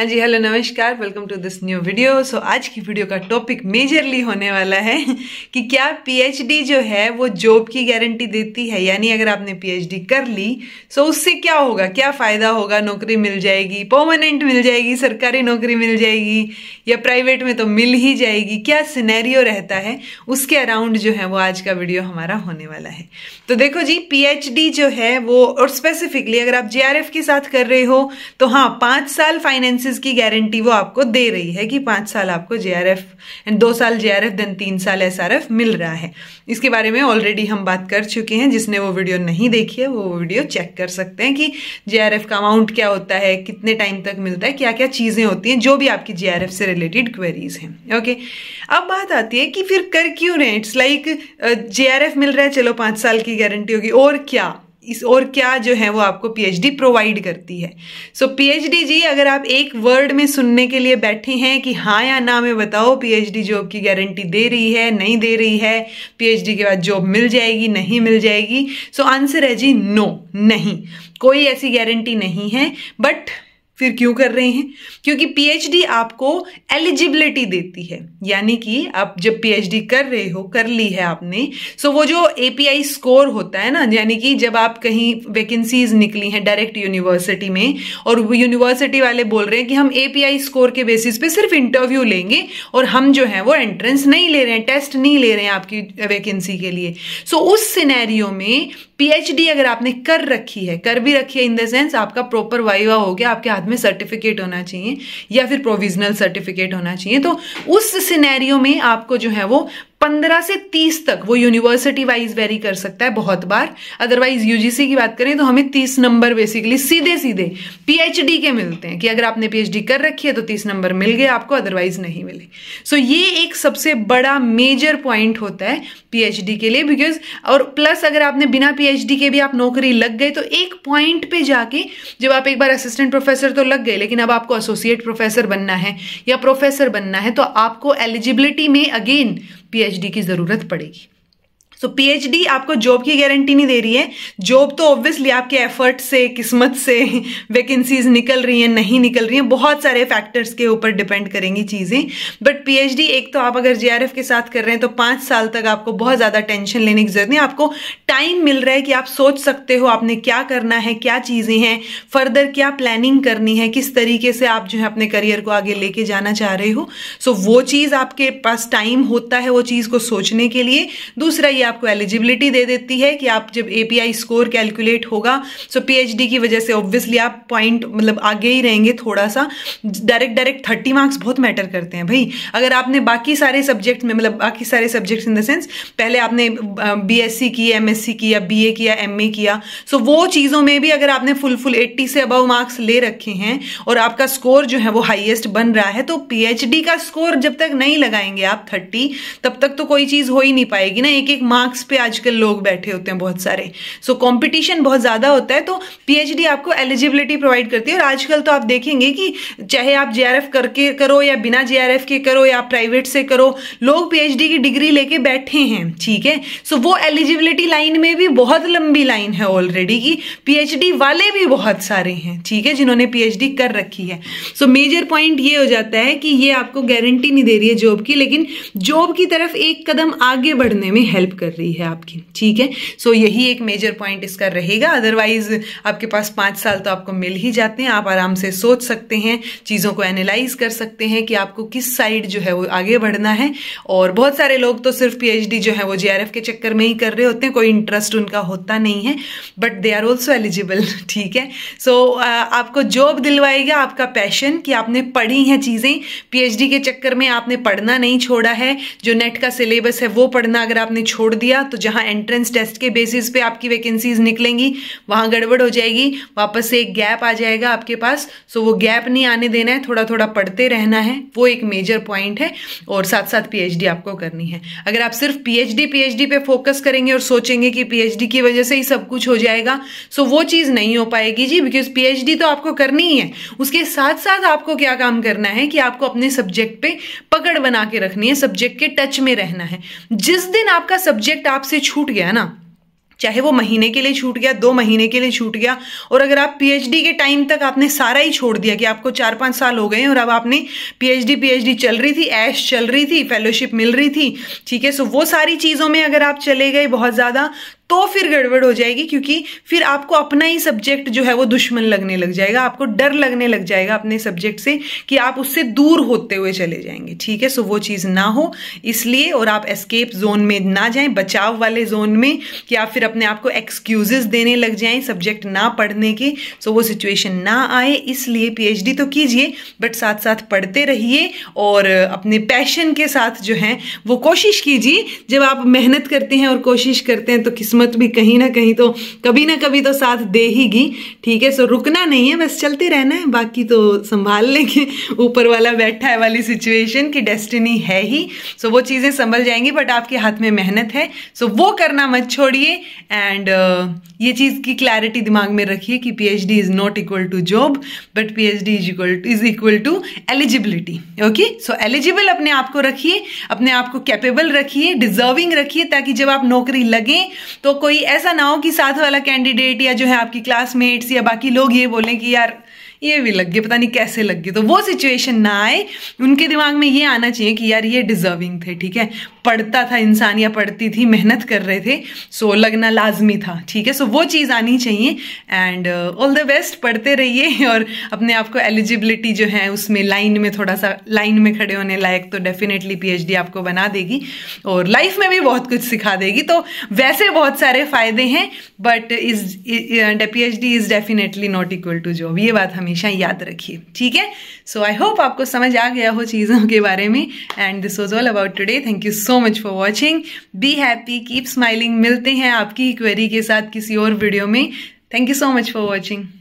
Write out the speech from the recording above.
हाँ जी हेलो नमस्कार welcome to this new video so आज की वीडियो का टॉपिक मेजरली होने वाला है कि क्या पीएचडी जो है वो जॉब की गारंटी देती है यानी अगर आपने पीएचडी कर ली सो so उससे क्या होगा क्या फ़ायदा होगा नौकरी मिल जाएगी परमानेंट मिल जाएगी सरकारी नौकरी मिल जाएगी या प्राइवेट में तो मिल ही जाएगी क्या सिनेरियो रहता है उसके अराउंड जो है वो आज का वीडियो हमारा होने वाला है तो देखो जी पी जो है वो और स्पेसिफिकली अगर आप जे के साथ कर रहे हो तो हाँ पाँच साल फाइनेंस सर्विसेज की गारंटी वो आपको दे रही है कि पांच साल आपको जे आर एफ एंड दो साल जे आर एफ देन तीन साल एस आर एफ मिल रहा है इसके बारे में ऑलरेडी हम बात कर चुके हैं जिसने वो वीडियो नहीं देखी है वो वीडियो चेक कर सकते हैं कि जे आर एफ का अमाउंट क्या होता है कितने टाइम तक मिलता है क्या क्या चीज़ें होती हैं जो भी आपकी जे आर एफ से रिलेटेड क्वेरीज हैं ओके अब बात आती है कि फिर कर क्यों रहे it's like J R F मिल रहा है चलो पांच साल की गारंटी होगी और क्या इस और क्या जो है वो आपको पीएचडी प्रोवाइड करती है सो so, पीएचडी जी अगर आप एक वर्ड में सुनने के लिए बैठे हैं कि हाँ या ना में बताओ पीएचडी जॉब की गारंटी दे रही है नहीं दे रही है पीएचडी के बाद जॉब मिल जाएगी नहीं मिल जाएगी सो so, आंसर है जी नो नहीं कोई ऐसी गारंटी नहीं है बट फिर क्यों कर रहे हैं क्योंकि पीएचडी आपको एलिजिबिलिटी देती है यानी कि आप जब पीएचडी कर रहे हो कर ली है आपने सो वो जो एपीआई स्कोर होता है ना यानी कि जब आप कहीं वैकेंसीज निकली हैं डायरेक्ट यूनिवर्सिटी में और यूनिवर्सिटी वाले बोल रहे हैं कि हम एपीआई स्कोर के बेसिस पे सिर्फ इंटरव्यू लेंगे और हम जो है वो एंट्रेंस नहीं ले रहे हैं टेस्ट नहीं ले रहे हैं आपकी वैकेंसी के लिए सो so उस सिनेरियो में पीएचडी अगर आपने कर रखी है कर भी रखी है इन द सेंस आपका प्रॉपर वाइवा हो गया आपके हाथ में सर्टिफिकेट होना चाहिए या फिर प्रोविजनल सर्टिफिकेट होना चाहिए तो उस सिनेरियो में आपको जो है वो पंद्रह से तीस तक वो यूनिवर्सिटी वाइज वेरी कर सकता है बहुत बार अदरवाइज यूजीसी की बात करें तो हमें तीस नंबर बेसिकली सीधे सीधे पीएचडी के मिलते हैं कि अगर आपने पीएचडी कर रखी है तो तीस नंबर मिल गए आपको अदरवाइज नहीं मिले सो so, ये एक सबसे बड़ा मेजर पॉइंट होता है पीएचडी के लिए बिकॉज और प्लस अगर आपने बिना पीएचडी के भी आप नौकरी लग गए तो एक पॉइंट पे जाके जब आप एक बार असिस्टेंट प्रोफेसर तो लग गए लेकिन अब आपको एसोसिएट प्रोफेसर बनना है या प्रोफेसर बनना है तो आपको एलिजिबिलिटी में अगेन पीएचडी की ज़रूरत पड़ेगी सो so, पीएचडी आपको जॉब की गारंटी नहीं दे रही है जॉब तो ऑब्वियसली आपके एफर्ट से किस्मत से वैकेंसीज निकल रही हैं नहीं निकल रही हैं बहुत सारे फैक्टर्स के ऊपर डिपेंड करेंगी चीज़ें बट पीएचडी एक तो आप अगर जेआरएफ के साथ कर रहे हैं तो पाँच साल तक आपको बहुत ज़्यादा टेंशन लेने की जरूरत नहीं आपको टाइम मिल रहा है कि आप सोच सकते हो आपने क्या करना है क्या चीज़ें हैं फर्दर क्या प्लानिंग करनी है किस तरीके से आप जो है अपने करियर को आगे लेके जाना चाह रहे हो सो so, वो चीज़ आपके पास टाइम होता है वो चीज़ को सोचने के लिए दूसरा ये आपको एलिजिबिलिटी दे देती है कि आप जब ए स्कोर कैलकुलेट होगा सो पीएचडी की वजह से ऑब्वियसली आप पॉइंट मतलब आगे ही रहेंगे थोड़ा सा डायरेक्ट डायरेक्ट थर्टी मार्क्स बहुत मैटर करते हैं भाई अगर आपने बाकी सारे सब्जेक्ट में मतलब बाकी सारे सब्जेक्ट्स इन द सेंस पहले आपने बीएससी की सी किया बीए किया ए किया सो so वो चीज़ों में भी अगर आपने फुल फुल एट्टी से अबव मार्क्स ले रखे हैं और आपका स्कोर जो है वो हाइएस्ट बन रहा है तो पीएचडी का स्कोर जब तक नहीं लगाएंगे आप थर्टी तब तक तो कोई चीज़ हो ही नहीं पाएगी ना एक एक मार्क्स मार्क्स पे आजकल लोग बैठे होते हैं बहुत सारे सो so, कंपटीशन बहुत ज़्यादा होता है तो पीएचडी आपको एलिजिबिलिटी प्रोवाइड करती है और आजकल तो आप देखेंगे कि चाहे आप जे करके करो या बिना जे के करो या प्राइवेट से करो लोग पीएचडी की डिग्री लेके बैठे हैं ठीक है सो so, वो एलिजिबिलिटी लाइन में भी बहुत लंबी लाइन है ऑलरेडी की पीएचडी वाले भी बहुत सारे हैं ठीक है जिन्होंने पीएचडी कर रखी है सो मेजर पॉइंट ये हो जाता है कि ये आपको गारंटी नहीं दे रही है जॉब की लेकिन जॉब की तरफ एक कदम आगे बढ़ने में हेल्प कर कर रही है आपकी ठीक है सो so, यही एक मेजर पॉइंट इसका रहेगा अदरवाइज आपके पास पाँच साल तो आपको मिल ही जाते हैं आप आराम से सोच सकते हैं चीज़ों को एनालाइज कर सकते हैं कि आपको किस साइड जो है वो आगे बढ़ना है और बहुत सारे लोग तो सिर्फ पीएचडी जो है वो जे के चक्कर में ही कर रहे होते हैं कोई इंटरेस्ट उनका होता नहीं है but they are also eligible ठीक है सो so, आपको जॉब दिलवाएगा आपका पैशन कि आपने पढ़ी हैं चीज़ें पीएचडी के चक्कर में आपने पढ़ना नहीं छोड़ा है जो नेट का सिलेबस है वो पढ़ना अगर आपने छोड़ छोड़ दिया तो जहां एंट्रेंस टेस्ट के बेसिस पे आपकी वैकेंसीज निकलेंगी वहां गड़बड़ हो जाएगी वापस से एक गैप आ जाएगा आपके पास सो वो गैप नहीं आने देना है थोड़ा थोड़ा पढ़ते रहना है वो एक मेजर पॉइंट है और साथ साथ पी आपको करनी है अगर आप सिर्फ पी एच पे फोकस करेंगे और सोचेंगे कि पी की वजह से ही सब कुछ हो जाएगा सो वो चीज़ नहीं हो पाएगी जी बिकॉज पी तो आपको करनी ही है उसके साथ साथ आपको क्या काम करना है कि आपको अपने सब्जेक्ट पे पकड़ बना के रखनी है सब्जेक्ट के टच में रहना है जिस दिन आपका सब्जेक्ट आपसे छूट गया ना चाहे वो महीने के लिए छूट गया दो महीने के लिए छूट गया और अगर आप पीएचडी के टाइम तक आपने सारा ही छोड़ दिया कि आपको चार पाँच साल हो गए हैं और अब आपने पीएचडी पीएचडी चल रही थी ऐश चल रही थी फेलोशिप मिल रही थी ठीक है सो वो सारी चीज़ों में अगर आप चले गए बहुत ज़्यादा तो फिर गड़बड़ हो जाएगी क्योंकि फिर आपको अपना ही सब्जेक्ट जो है वो दुश्मन लगने लग जाएगा आपको डर लगने लग जाएगा अपने सब्जेक्ट से कि आप उससे दूर होते हुए चले जाएंगे ठीक है सो वो चीज़ ना हो इसलिए और आप एस्केप जोन में ना जाएं बचाव वाले जोन में कि आप फिर अपने आप को एक्सक्यूजेस देने लग जाएं सब्जेक्ट ना पढ़ने के सो वो सिचुएशन ना आए इसलिए पी तो कीजिए बट साथ साथ पढ़ते रहिए और अपने पैशन के साथ जो है वो कोशिश कीजिए जब आप मेहनत करते हैं और कोशिश करते हैं तो किस्मत किस्मत भी कहीं ना कहीं तो कभी ना कभी तो साथ दे ही ठीक है सो रुकना नहीं है बस चलते रहना है बाकी तो संभाल लेंगे ऊपर वाला बैठा है वाली सिचुएशन की डेस्टिनी है ही सो वो चीज़ें संभल जाएंगी बट आपके हाथ में मेहनत है सो वो करना मत छोड़िए एंड uh, ये चीज़ की क्लैरिटी दिमाग में रखिए कि P H D is not equal to job but P H D is equal is equal to eligibility okay so eligible अपने आप को रखिए अपने आप को कैपेबल रखिए डिजर्विंग रखिए ताकि जब आप नौकरी लगें तो कोई ऐसा ना हो कि साथ वाला कैंडिडेट या जो है आपकी क्लासमेट्स या बाकी लोग ये बोलें कि यार ये भी लग गए पता नहीं कैसे लग गए तो वो सिचुएशन ना आए उनके दिमाग में ये आना चाहिए कि यार ये डिजर्विंग थे ठीक है पढ़ता था इंसान या पढ़ती थी मेहनत कर रहे थे सो so, लगना लाजमी था ठीक है सो so, वो चीज़ आनी चाहिए एंड ऑल द बेस्ट पढ़ते रहिए और अपने आप को एलिजिबिलिटी जो है उसमें लाइन में थोड़ा सा लाइन में खड़े होने लायक तो डेफिनेटली पीएचडी आपको बना देगी और लाइफ में भी बहुत कुछ सिखा देगी तो वैसे बहुत सारे फ़ायदे हैं but is P H D is definitely not equal to job ये बात हमेशा याद रखिए ठीक है सो आई होप आपको समझ आ गया हो चीज़ों के बारे में and this was all about today thank you so so much for watching be happy keep smiling मिलते हैं आपकी ही क्वेरी के साथ किसी और वीडियो में thank you so much for watching